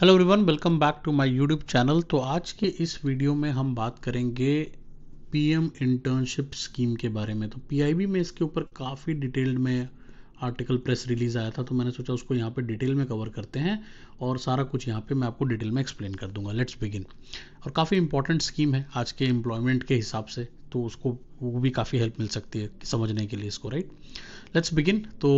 Hello everyone welcome back to my YouTube channel तो आज के इस वीडियो में हम बात करेंगे पीएम इंटर्नशिप स्कीम के बारे में तो पीआईबी में इसके ऊपर काफ़ी डिटेल्ड में आर्टिकल प्रेस रिलीज आया था तो मैंने सोचा उसको यहाँ पे डिटेल में कवर करते हैं और सारा कुछ यहाँ पे मैं आपको डिटेल में एक्सप्लेन कर दूंगा लेट्स बिगिन और काफ़ी इंपॉर्टेंट स्कीम है आज के एम्प्लॉयमेंट के हिसाब से तो उसको वो भी काफ़ी हेल्प मिल सकती है समझने के लिए इसको राइट लेट्स बिगिन तो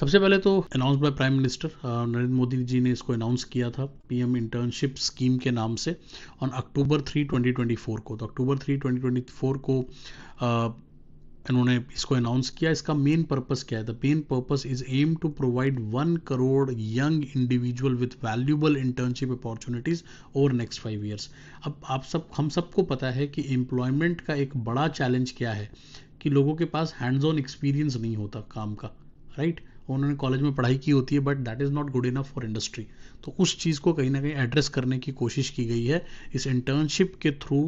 सबसे पहले तो announce by prime minister Narendra Modi ji ने इसको अनाउंस किया था पीएम इंटर्नशिप स्कीम के नाम से on October three twenty twenty four को तो October three twenty twenty four को इन्होंने इसको अनाउंस किया इसका मेन पर्पस क्या है the main purpose is aim to provide one crore young individual with valuable internship opportunities over next five years अब आप सब हम सबको पता है कि एम्प्लॉयमेंट का एक बड़ा चैलेंज क्या है कि लोगों के पास हैंड्स ऑन एक्सपीरियंस नहीं होता काम का राइट right? उन्होंने कॉलेज में पढ़ाई की होती है but that is not good enough for industry तो उस चीज़ को कहीं ना कहीं एड्रेस करने की कोशिश की गई है इस इंटर्नशिप के थ्रू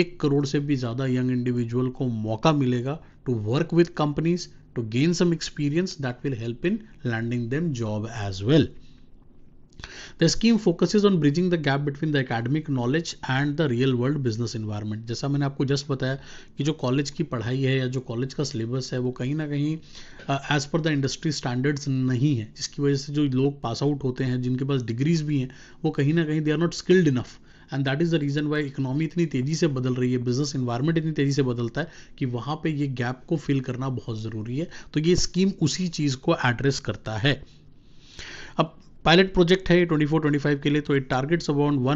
एक करोड़ से भी ज़्यादा यंग इंडिविजुअल को मौका मिलेगा to work with companies to gain some experience that will help in landing them job as well the scheme focuses on bridging the gap between the academic knowledge and the real world business environment जैसा मैंने आपको just बताया कि जो college की पढ़ाई है या जो कॉलेज का सिलेबस है वो कहीं ना कहीं as per the industry standards नहीं है जिसकी वजह से जो लोग पास आउट होते हैं जिनके पास डिग्रीज भी हैं वो कहीं ना कहीं they are not skilled enough and that is the reason why economy इतनी तेज़ी से बदल रही है बिजनेस इन्वायरमेंट इतनी तेज़ी से बदलता है कि वहां पर ये गैप को फिल करना बहुत ज़रूरी है तो ये स्कीम उसी चीज़ को एड्रेस करता है अब पायलट प्रोजेक्ट है 24-25 के लिए तो it targets around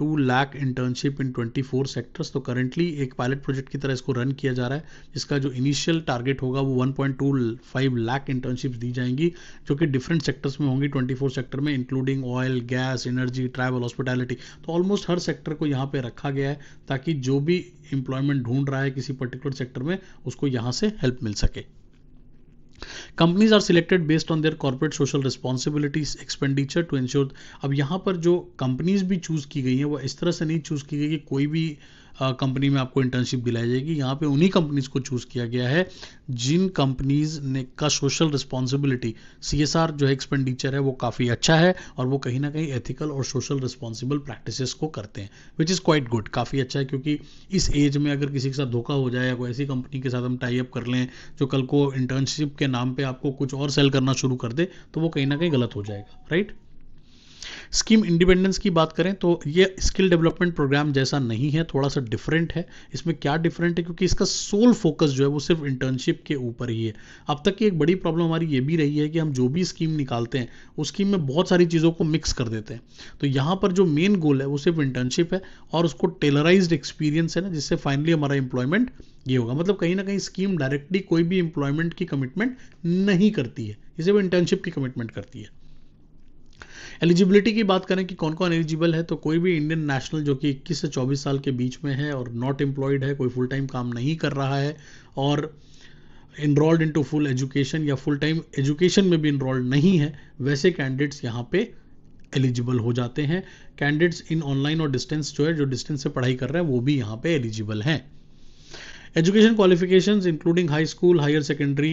1.2 lakh internship in 24 sectors तो करेंटली एक पायलट प्रोजेक्ट की तरह इसको रन किया जा रहा है जिसका जो इनिशियल टारगेट होगा वो 1.25 लाख इंटर्नशिप्स दी जाएंगी जो कि डिफरेंट सेक्टर्स में होंगी 24 सेक्टर में including oil gas energy travel hospitality तो ऑलमोस्ट हर सेक्टर को यहाँ पर रखा गया है ताकि जो भी इंप्लॉयमेंट ढूंढ रहा है किसी पर्टिकुलर सेक्टर में उसको यहाँ से हेल्प मिल सके companies are selected based on their corporate social responsibilities expenditure to ensure अब यहाँ पर जो कंपनीज भी चूज़ की गई हैं वो इस तरह से नहीं चूज़ की गई कि कोई भी कंपनी में आपको इंटर्नशिप दिलाई जाएगी यहाँ पे उन्हीं कंपनीज को चूज़ किया गया है जिन कंपनीज ने का सोशल रिस्पॉन्सिबिलिटी सी जो है एक्सपेंडिचर है वो काफ़ी अच्छा है और वो कहीं ना कहीं एथिकल और सोशल रिस्पॉन्सिबल प्रैक्टिस को करते हैं विच इज़ क्वाइट गुड काफ़ी अच्छा है क्योंकि इस एज में अगर किसी के साथ धोखा हो जाए या कोई ऐसी कंपनी के साथ हम टाइप कर लें जो कल को इंटर्नशिप के नाम पर आपको कुछ और सेल करना शुरू कर दे तो वो कहीं ना कहीं गलत हो जाएगा राइट स्कीम इंडिपेंडेंस की बात करें तो ये स्किल डेवलपमेंट प्रोग्राम जैसा नहीं है थोड़ा सा डिफरेंट है इसमें क्या डिफरेंट है क्योंकि इसका सोल फोकस जो है वो सिर्फ इंटर्नशिप के ऊपर ही है अब तक की एक बड़ी प्रॉब्लम हमारी ये भी रही है कि हम जो भी स्कीम निकालते हैं उस स्कीम में बहुत सारी चीज़ों को मिक्स कर देते हैं तो यहाँ पर जो मेन गोल है वो सिर्फ इंटर्नशिप है और उसको टेलराइज एक्सपीरियंस है ना जिससे फाइनली हमारा एम्प्लॉयमेंट ये होगा मतलब कहीं ना कहीं स्कीम डायरेक्टली कोई भी एम्प्लॉयमेंट की कमिटमेंट नहीं करती है इसे वो इंटर्नशिप की कमिटमेंट करती है एलिजिबिलिटी की बात करें कि कौन कौन एलिजिबल है तो कोई भी इंडियन नेशनल जो कि इक्कीस से चौबीस साल के बीच में है और नॉट एम्प्लॉयड है कोई फुल टाइम काम नहीं कर रहा है और इनरोल्ड इनटू फुल एजुकेशन या फुल टाइम एजुकेशन में भी इनरोल्ड नहीं है वैसे कैंडिडेट्स यहाँ पे एलिजिबल हो जाते हैं कैंडिडेट्स इन ऑनलाइन और डिस्टेंस जो है जो डिस्टेंस से पढ़ाई कर रहे हैं वो भी यहाँ पे एलिजिबल हैं education qualification including high school higher secondary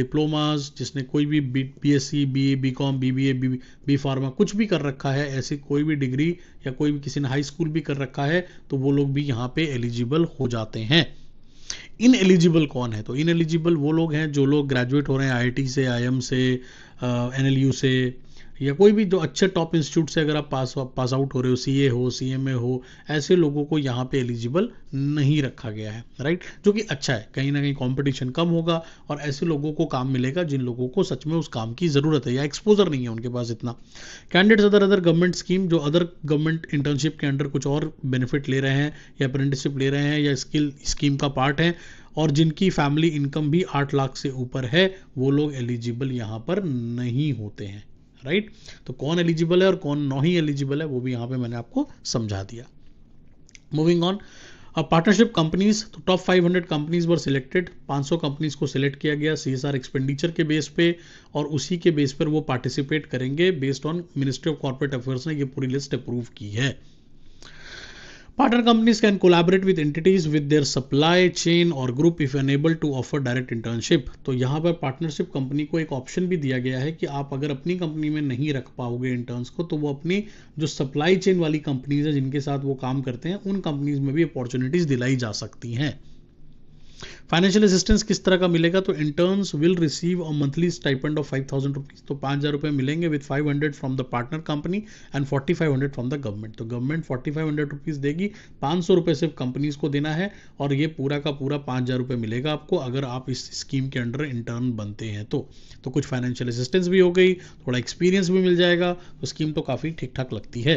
diplomas जिसने कोई भी B S C B A B com B B A B बी फार्मा कुछ भी कर रखा है ऐसी कोई भी डिग्री या कोई भी किसी ने हाई स्कूल भी कर रखा है तो वो लोग भी यहाँ पे एलिजिबल हो जाते हैं इन एलिजिबल कौन है तो इन एलिजिबल वो लोग हैं जो लोग ग्रेजुएट हो रहे हैं टी से एम से यू uh, से या कोई भी जो अच्छे टॉप इंस्टीट्यूट से अगर आप पास पास आउट हो रहे हो सी ए हो सी एम ए हो ऐसे लोगों को यहाँ पे एलिजिबल नहीं रखा गया है राइट जो कि अच्छा है कहीं ना कहीं कंपटीशन कम होगा और ऐसे लोगों को काम मिलेगा जिन लोगों को सच में उस काम की ज़रूरत है या एक्सपोजर नहीं है उनके पास इतना candidates other other government scheme जो अदर गवर्नमेंट इंटर्नशिप के अंडर कुछ और बेनिफिट ले रहे हैं या अप्रेंटिसशिप ले रहे हैं या स्किल स्कीम का पार्ट है और जिनकी फैमिली इनकम भी आठ लाख से ऊपर है वो लोग एलिजिबल यहाँ पर नहीं होते हैं राइट तो कौन एलिजिबल है और कौन नॉ ही एलिजिबल है वो भी यहाँ पे मैंने आपको समझा दिया मूविंग ऑन अब पार्टनरशिप कंपनीज तो top 500 companies were selected 500 companies को सिलेक्ट किया गया सी एक्सपेंडिचर के बेस पे और उसी के बेस पर वो पार्टिसिपेट करेंगे based on ministry of corporate affairs ने ये पूरी लिस्ट अप्रूव की है Partner companies can collaborate with entities with their supply chain or group if unable to offer direct internship. तो यहाँ पर partnership company को एक option भी दिया गया है कि आप अगर अपनी company में नहीं रख पाओगे interns को तो वो अपनी जो supply chain वाली companies हैं जिनके साथ वो काम करते हैं उन companies में भी opportunities दिलाई जा सकती हैं फाइनेंशियल असिस्टेंस किस तरह का मिलेगा तो interns will receive a monthly stipend of five thousand rupees तो पाँच हज़ार रुपये मिलेंगे with five hundred from the partner company and forty five hundred from the government तो government forty five hundred rupees देगी पाँच सौ रुपये सिर्फ कंपनीज को देना है और ये पूरा का पूरा पाँच हज़ार रुपये मिलेगा आपको अगर आप इस स्कीम के अंडर इंटर्न बनते हैं तो तो कुछ फाइनेंशियल असिस्टेंस भी हो गई थोड़ा एक्सपीरियंस भी मिल जाएगा तो स्कीम तो काफ़ी ठीक ठाक लगती है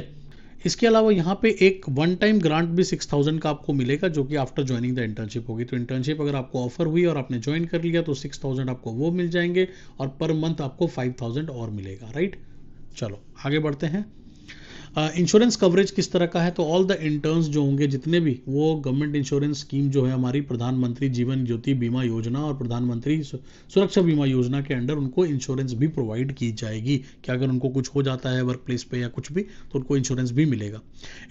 इसके अलावा यहाँ पे एक वन टाइम ग्रांट भी सिक्स थाउजेंड का आपको मिलेगा जो कि आफ्टर ज्वाइनिंग द इंटर्नशिप होगी तो इंटर्नशिप अगर आपको ऑफर हुई और आपने ज्वाइन कर लिया तो सिक्स थाउजेंड आपको वो मिल जाएंगे और पर मंथ आपको फाइव थाउजेंड और मिलेगा राइट चलो आगे बढ़ते हैं इंश्योरेंस uh, कवरेज किस तरह का है तो ऑल द इंटर्न्स जो होंगे जितने भी वो गवर्नमेंट इंश्योरेंस स्कीम जो है हमारी प्रधानमंत्री जीवन ज्योति बीमा योजना और प्रधानमंत्री सुरक्षा बीमा योजना के अंडर उनको इंश्योरेंस भी प्रोवाइड की जाएगी कि अगर उनको कुछ हो जाता है वर्क प्लेस पर या कुछ भी तो उनको इंश्योरेंस भी मिलेगा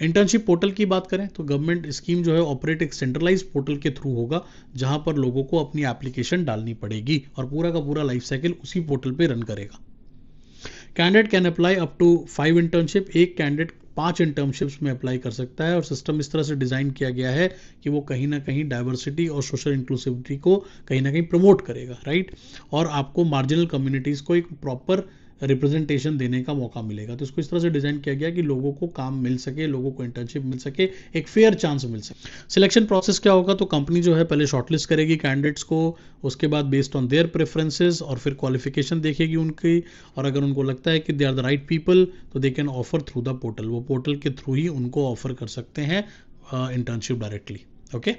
इंटर्नशिप पोर्टल की बात करें तो गवर्नमेंट स्कीम जो है ऑपरेट एक सेंट्रलाइज पोर्टल के थ्रू होगा जहां पर लोगों को अपनी एप्लीकेशन डालनी पड़ेगी और पूरा का पूरा लाइफ साइकिल उसी पोर्टल पर रन करेगा candidate can apply up to five internship एक कैंडिडेट पांच इंटर्नशिप्स में अप्लाई कर सकता है और सिस्टम इस तरह से डिज़ाइन किया गया है कि वो कहीं ना कहीं डाइवर्सिटी और सोशल इंक्लूसिविटी को कहीं ना कहीं प्रमोट करेगा राइट और आपको मार्जिनल कम्युनिटीज़ को एक प्रॉपर रिप्रेजेंटेशन देने का मौका मिलेगा तो इसको इस तरह से डिजाइन किया गया कि लोगों को काम मिल सके लोगों को इंटर्नशिप मिल सके एक फेयर चांस मिल सके सिलेक्शन प्रोसेस क्या होगा तो कंपनी जो है पहले शॉर्टलिस्ट करेगी कैंडिडेट्स को उसके बाद बेस्ड ऑन देयर प्रेफरेंसेज और फिर क्वालिफिकेशन देखेगी उनकी और अगर उनको लगता है कि they are the right people तो they can offer through the portal वो पोर्टल के थ्रू ही उनको ऑफर कर सकते हैं internship directly okay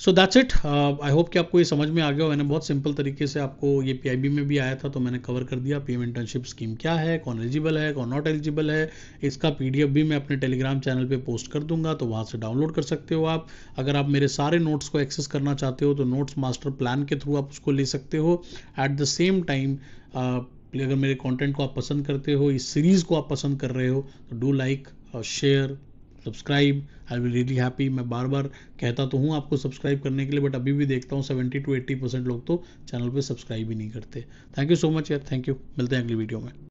so that's it I hope कि आपको ये समझ में आ गया मैंने बहुत सिंपल तरीके से आपको ये पी में भी आया था तो मैंने कवर कर दिया एम इंटर्नशिप स्कीम क्या है कौन एलिजिबल है कौन नॉट एलिजिबल है इसका पी भी मैं अपने टेलीग्राम चैनल पे पोस्ट कर दूंगा तो वहाँ से डाउनलोड कर सकते हो आप अगर आप मेरे सारे नोट्स को एक्सेस करना चाहते हो तो नोट्स मास्टर प्लान के थ्रू आप उसको ले सकते हो एट द सेम टाइम अगर मेरे कंटेंट को आप पसंद करते हो इस सीरीज़ को आप पसंद कर रहे हो तो do like share subscribe I will really happy मैं बार बार कहता तो हूँ आपको सब्सक्राइब करने के लिए बट अभी भी देखता हूँ सेवेंटी टू एट्टी परसेंट लोग तो चैनल पर सब्सक्राइब ही नहीं करते थैंक यू सो मच यार थैंक यू मिलते हैं अगली वीडियो में